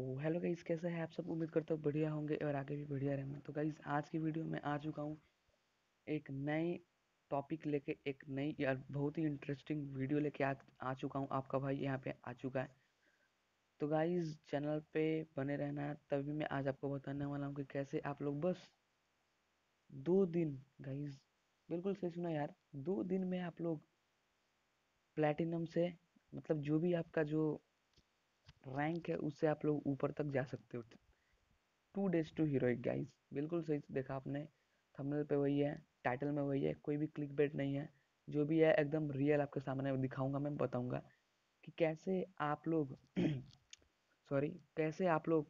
तो hello guys कैसे हैं आप सब उम्मीद करते हो बढ़िया होंगे और आगे भी बढ़िया रहेंगे तो गाइज़ आज की वीडियो में आ चुका हूँ एक नए टॉपिक लेके एक नई यार बहुत ही इंटरेस्टिंग वीडियो लेके आ, आ चुका हूँ आपका भाई यहाँ पे आ चुका है तो गाइज़ चैनल पे बने रहना है तभी मैं आज आपको बताने वाला हूँ कि कैसे आप लोग बस दो दिन गाइज़ बिल्कुल सही सुना यार दो दिन में आप लोग प्लेटिनम से मतलब जो भी आपका जो रैंक है उससे आप लोग ऊपर तक जा सकते हो टू डेज टू हीरोइक गाइस बिल्कुल सही देखा आपने थंबनेल पे वही है टाइटल में वही है कोई भी क्लिक बेट नहीं है जो भी है एकदम रियल आपके सामने दिखाऊंगा मैं बताऊंगा कि कैसे आप लोग सॉरी कैसे आप लोग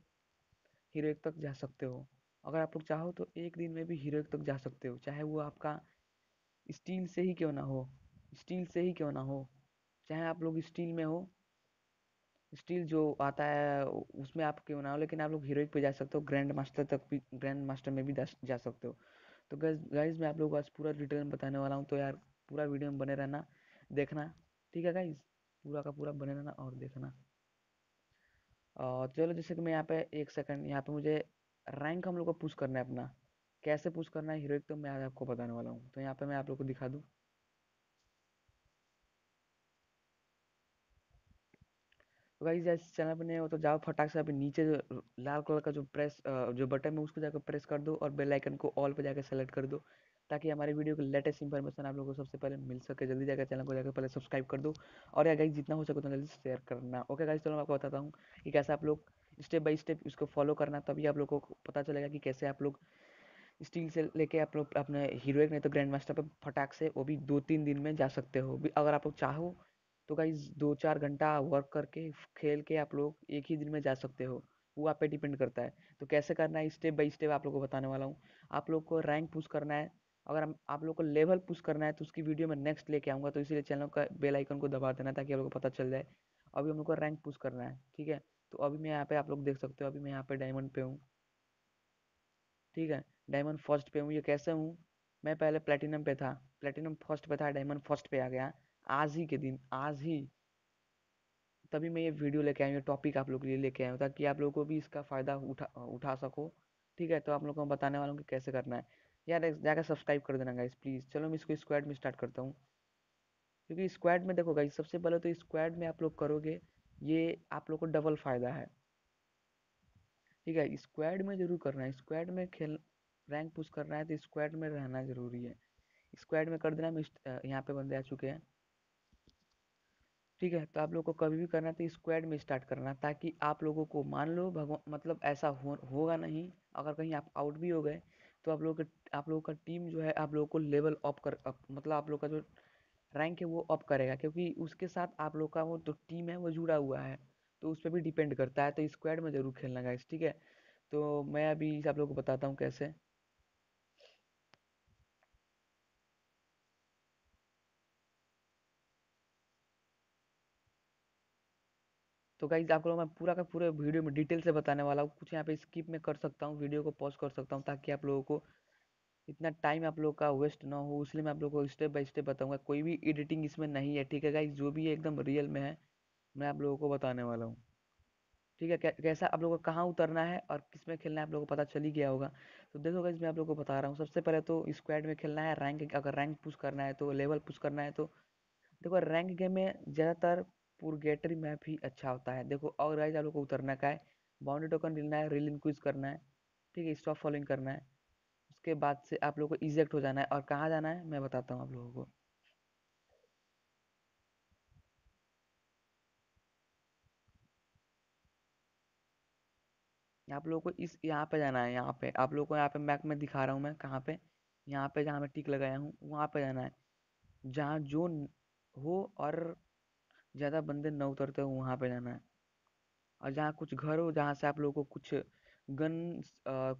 हीरोइक तक जा सकते हो अगर आप लोग चाहो तो एक दिन में भी हीरोइक तक जा सकते हो चाहे वो आपका स्टील से ही क्यों ना हो स्टील से ही क्यों ना हो चाहे आप लोग स्टील में हो स्टील जो आता है उसमें आप क्यों ना हो लेकिन आप लोग हीरोइक पे जा सकते हो ग्रैंड मास्टर तक भी ग्रैंड मास्टर में भी जा सकते हो तो गैस गाइज मैं आप लोगों को आज पूरा डिटेल में बताने वाला हूँ तो यार पूरा वीडियो में बने रहना देखना ठीक है गाइज पूरा का पूरा बने रहना और देखना और चलो जैसे कि मैं यहाँ पे एक सेकंड यहाँ पे मुझे रैंक हम लोग को पुश करना है अपना कैसे पुश करना है हीरोइक तो मैं आज आपको बताने वाला हूँ तो यहाँ पे मैं आप लोग को दिखा दूँ तो गाइज जैसे चैनल पर नहीं हो तो जाओ फटाक से अभी नीचे जो लाल कलर का जो प्रेस जो बटन है उसको जाकर प्रेस कर दो और बेल आइकन को ऑल पर जाकर सेलेक्ट कर दो ताकि हमारे वीडियो के लेटेस्ट इन्फॉर्मेशन आप लोगों को सबसे पहले मिल सके जल्दी जाकर चैनल को जाकर पहले सब्सक्राइब कर दो और या गाइज जितना हो सके उतना जल्दी शेयर करना ओके गाइज चलो मैं आपको बताता हूँ कि कैसे आप लोग स्टेप बाई स्टेप इसको फॉलो करना तभी आप लोगों को पता चलेगा कि कैसे आप लोग स्टील से लेके आप लोग अपने हीरोइक नहीं तो ग्रैंड मास्टर पर फटाक से वो भी दो तीन दिन में जा सकते हो अगर आप लोग चाहो तो गाइज दो चार घंटा वर्क करके खेल के आप लोग एक ही दिन में जा सकते हो वो आप पे डिपेंड करता है तो कैसे करना है स्टेप बाई स्टेप आप लोग को बताने वाला हूँ आप लोग को रैंक पुश करना है अगर हम आप लोग को लेवल पुश करना है तो उसकी वीडियो में नेक्स्ट लेके आऊँगा तो इसीलिए चैनल का बेल आइकन को दबा देना ताकि आप लोग को पता चल जाए अभी हम लोग को रैंक पुश करना है ठीक है तो अभी मैं यहाँ पे आप लोग देख सकते हो अभी मैं यहाँ पे डायमंड पे हूँ ठीक है डायमंड फर्स्ट पे हूँ ये कैसे हूँ मैं पहले प्लेटिनम पे था प्लेटिनम फर्स्ट पे था डायमंड फर्स्ट पे आ गया आज ही के दिन आज ही तभी मैं ये वीडियो लेके आया हूँ टॉपिक आप लोग के लिए लेके आया हूँ ताकि आप लोगों को भी इसका फ़ायदा उठा उठा सको ठीक है तो आप लोग को मैं बताने वाला हूँ कि कैसे करना है यार जाकर सब्सक्राइब कर देना गाइस प्लीज़ चलो मैं इसको स्क्वाड में स्टार्ट करता हूँ क्योंकि स्क्वाड में देखो गाइस सबसे पहले तो स्क्वाड में आप लोग करोगे ये आप लोग को डबल फ़ायदा है ठीक है स्क्वाड में जरूर करना है स्क्वाड में खेल रैंक पुश करना है तो स्क्वाड में रहना ज़रूरी है स्क्वाड में कर देना यहाँ पे बंदे आ चुके हैं ठीक है तो आप लोग को कभी भी करना तो स्क्वाड में स्टार्ट करना ताकि आप लोगों को मान लो भगवान मतलब ऐसा हो होगा नहीं अगर कहीं आप आउट भी हो गए तो आप लोग आप लोगों का टीम जो है आप लोगों को लेवल अप कर अप, मतलब आप लोग का जो रैंक है वो अप करेगा क्योंकि उसके साथ आप लोग का वो जो तो टीम है वो जुड़ा हुआ है तो उस पर भी डिपेंड करता है तो स्क्वाड में ज़रूर खेलना गाइस ठीक है तो मैं अभी आप लोग को बताता हूँ कैसे तो गाइज आप लोग मैं पूरा का पूरा वीडियो में डिटेल से बताने वाला हूँ कुछ यहाँ पे स्किप में कर सकता हूँ वीडियो को पॉज कर सकता हूँ ताकि आप लोगों को इतना टाइम आप लोग का वेस्ट ना हो इसलिए मैं आप लोगों को स्टेप बाय स्टेप बताऊँगा कोई भी एडिटिंग इसमें नहीं है ठीक है गाइज जो भी एकदम रियल में है मैं आप लोगों को बताने वाला हूँ ठीक है कैसा आप लोगों को कहाँ उतरना है और किस में खेलना है आप लोगों को पता चल ही गया होगा तो देखो गाइज मैं आप लोगों को बता रहा हूँ सबसे पहले तो स्क्वाड में खेलना है रैंक अगर रैंक पुश करना है तो लेवल पुश करना है तो देखो रैंक गेम में ज़्यादातर पुरगेटरी मैप ही अच्छा होता है देखो और राइज आप लोग को उतरना का है बाउंड्री टोकन मिलना है रिल इनक्विज करना है ठीक है स्टॉप फॉलोइंग करना है उसके बाद से आप लोग को इजेक्ट हो जाना है और कहाँ जाना है मैं बताता हूँ आप लोगों को आप लोगों को इस यहाँ पे जाना है यहाँ पे आप लोगों को यहाँ पे मैप में दिखा रहा हूँ मैं कहाँ पे यहाँ पे जहाँ मैं टिक लगाया हूँ वहाँ पे जाना है जहाँ जोन हो और ज़्यादा बंदे ना उतरते हो वहाँ पे जाना है और जहाँ कुछ घर हो जहाँ से आप लोगों को कुछ गन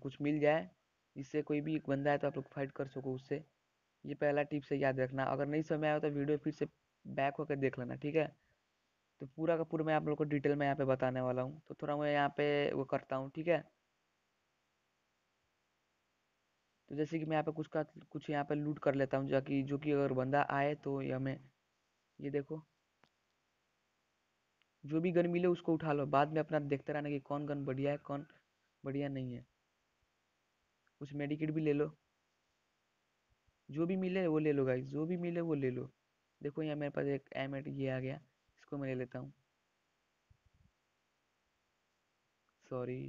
कुछ मिल जाए इससे कोई भी एक बंदा है तो आप लोग फाइट कर सको उससे ये पहला टिप्स से याद रखना अगर नहीं समय आया तो वीडियो फिर से बैक होकर देख लेना ठीक है तो पूरा का पूरा मैं आप लोग को डिटेल में यहाँ पे बताने वाला हूँ तो थोड़ा मैं यहाँ पे वो करता हूँ ठीक है तो जैसे कि मैं यहाँ पे कुछ का कुछ यहाँ पे लूट कर लेता हूँ जो कि जो कि अगर बंदा आए तो ये हमें ये देखो जो भी गन मिले उसको उठा लो बाद में अपना देखते रहना कि कौन गन बढ़िया है कौन बढ़िया नहीं है कुछ मेडिकेट भी ले लो जो भी मिले वो ले लो भाई जो भी मिले वो ले लो देखो यहाँ मेरे पास एक एम ये आ गया इसको मैं ले लेता हूँ सॉरी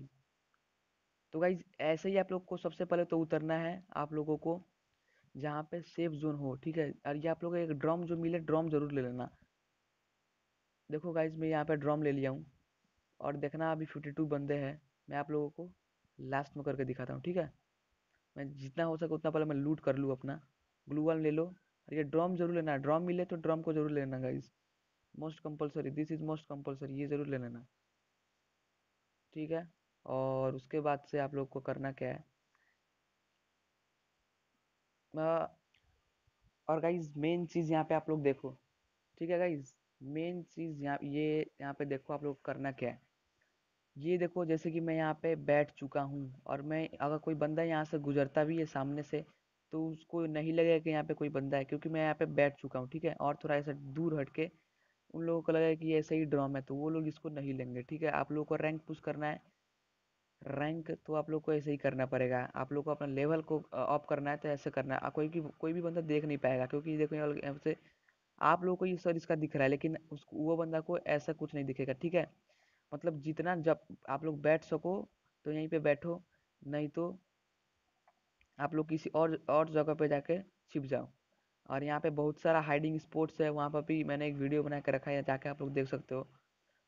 तो भाई ऐसे ही आप लोग को सबसे पहले तो उतरना है आप लोगों को जहाँ पे सेफ जोन हो ठीक है और ये आप लोग एक ड्रम जो मिले ड्रम जरूर ले लेना देखो गाइज मैं यहाँ पर ड्रम ले लिया हूँ और देखना अभी फिफ्टी टू बंदे हैं मैं आप लोगों को लास्ट में करके दिखाता हूँ ठीक है मैं जितना हो सके उतना पहले मैं लूट कर लूँ अपना ग्लू वन ले लो और ये ड्रम जरूर लेना ड्रम मिले तो ड्रम को जरूर लेना guys most compulsory this is most compulsory ये ज़रूर ले लेना ठीक है और उसके बाद से आप लोग को करना क्या है और गाइज मेन चीज़ यहाँ पे आप लोग देखो ठीक है गाइज मेन चीज़ यहाँ ये यहाँ पे देखो आप लोग करना क्या है ये देखो जैसे कि मैं यहाँ पे बैठ चुका हूँ और मैं अगर कोई बंदा यहाँ से गुजरता भी है सामने से तो उसको नहीं लगेगा कि यहाँ पे कोई बंदा है क्योंकि मैं यहाँ पे बैठ चुका हूँ ठीक है और थोड़ा ऐसा दूर हट के उन लोगों को लगेगा कि ऐसा ही ड्रॉम है तो वो लोग इसको नहीं लेंगे ठीक है आप लोगों को रैंक पुश करना है रैंक तो आप लोग को ऐसे ही करना पड़ेगा आप लोग को अपना लेवल को ऑफ करना है तो ऐसे करना है कोई कोई भी बंदा देख नहीं पाएगा क्योंकि देखो यहाँ से आप लोगों को ये सर इसका दिख रहा है लेकिन उस वो बंदा को ऐसा कुछ नहीं दिखेगा ठीक है मतलब जितना जब आप लोग बैठ सको तो यहीं पे बैठो नहीं तो आप लोग किसी और और जगह पे जाके छिप जाओ और यहाँ पे बहुत सारा हाइडिंग स्पोर्ट्स है वहाँ पर भी मैंने एक वीडियो बना के रखा है जाके आप लोग देख सकते हो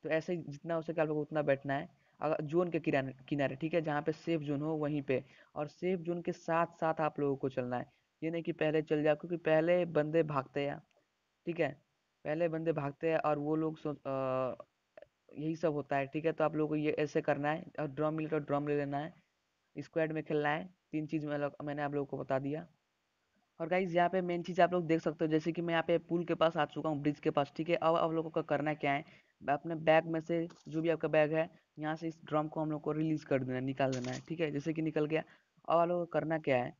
तो ऐसे जितना हो सके आप लोग उतना बैठना है अगर जोन के किनारे ठीक है जहाँ पे सेफ जोन हो वहीं पे और सेफ जोन के साथ साथ आप लोगों को चलना है ये नहीं कि पहले चल जाओ क्योंकि पहले बंदे भागते हैं ठीक है पहले बंदे भागते हैं और वो लोग सोच अ, यही सब होता है ठीक है तो आप लोगों को ये ऐसे करना है और ड्रम मिले तो ड्रम ले लेना है स्क्वाड में खेलना है तीन चीज़ में मैंने आप लोगों को बता दिया और गाइज यहाँ पे मेन चीज़ आप लोग देख सकते हो जैसे कि मैं यहाँ पे पुल के पास आ चुका हूँ ब्रिज के पास ठीक है अब आप लोगों का करना क्या है अपने बैग में से जो भी आपका बैग है यहाँ से इस ड्रम को हम लोग को रिलीज कर देना है निकाल देना है ठीक है जैसे कि निकल गया अब आप लोगों का करना क्या है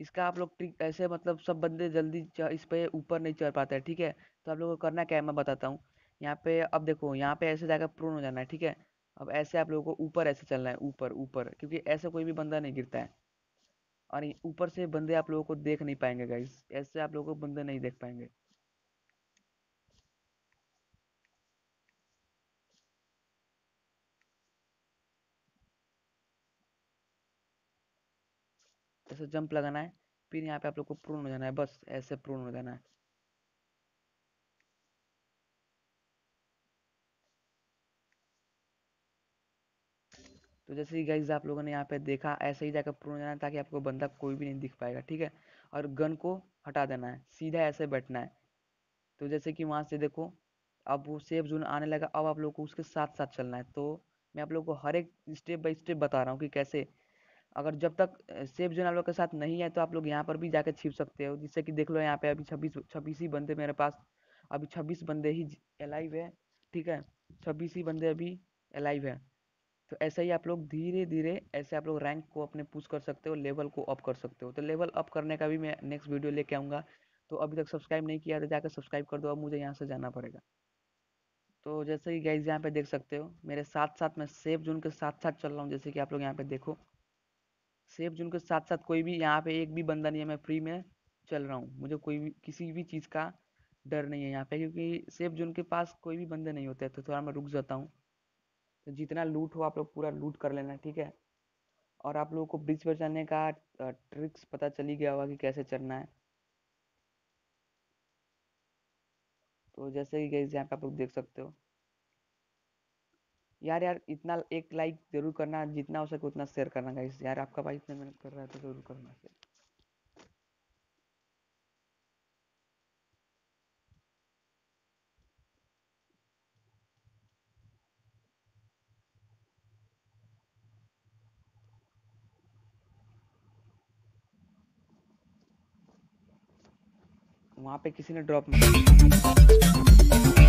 इसका आप लोग ट्रिक ऐसे मतलब सब बंदे जल्दी इस पर ऊपर नहीं चढ़ पाते हैं ठीक है तो आप लोगों को करना क्या है मैं बताता हूँ यहाँ पे अब देखो यहाँ पे ऐसे जाकर प्रोन हो जाना है ठीक है अब ऐसे आप लोगों को ऊपर ऐसे चलना है ऊपर ऊपर क्योंकि ऐसे कोई भी बंदा नहीं गिरता है और ऊपर से बंदे आप लोगों को देख नहीं पाएंगे गाइस ऐसे आप लोगों को बंदे नहीं देख पाएंगे से जंप लगाना है फिर यहाँ पे आप लोग को प्रून हो जाना है बस ऐसे प्रून हो जाना है तो जैसे ही गाइज आप लोगों ने यहाँ पे देखा ऐसे ही जाकर प्रून जाना है ताकि आपको बंदा कोई भी नहीं दिख पाएगा ठीक है और गन को हटा देना है सीधा ऐसे बैठना है तो जैसे कि वहाँ से देखो अब वो सेफ जोन आने लगा अब आप लोग को उसके साथ साथ चलना है तो मैं आप लोग को हर एक स्टेप बाई स्टेप बता रहा हूँ कि कैसे अगर जब तक सेफ जोन आप लोग के साथ नहीं है तो आप लोग यहाँ पर भी जाके छिप सकते हो जिससे कि देख लो यहाँ पे अभी छब्बीस छब्बीस ही बंदे मेरे पास अभी छब्बीस बंदे ही अलाइव है ठीक है छब्बीस ही बंदे अभी अलाइव है तो ऐसे ही आप लोग धीरे धीरे ऐसे आप लोग रैंक को अपने पुश कर सकते हो लेवल को अप कर सकते हो तो लेवल अप करने का भी मैं नेक्स्ट वीडियो लेके आऊँगा तो अभी तक सब्सक्राइब नहीं किया तो जाकर सब्सक्राइब कर दो अब मुझे यहाँ से जाना पड़ेगा तो जैसे कि गाइज यहाँ पे देख सकते हो मेरे साथ साथ मैं सेफ जोन के साथ साथ चल रहा हूँ जैसे कि आप लोग यहाँ पे देखो सेफ जोन के साथ साथ कोई भी यहाँ पे एक भी बंदा नहीं है मैं फ्री में चल रहा हूँ मुझे कोई भी किसी भी चीज़ का डर नहीं है यहाँ पे क्योंकि सेफ जोन के पास कोई भी बंदे नहीं होते तो थोड़ा मैं रुक जाता हूँ तो जितना लूट हो आप लोग पूरा लूट कर लेना ठीक है और आप लोगों को ब्रिज पर चलने का ट्रिक्स पता चली गया होगा कि कैसे चढ़ना है तो जैसे कि गई यहाँ पे आप लोग देख सकते हो यार यार इतना एक लाइक जरूर करना जितना हो सके उतना शेयर करना गाइस यार आपका भाई इतना मेहनत कर रहा है तो जरूर करना शेयर वहां पे किसी ने ड्रॉप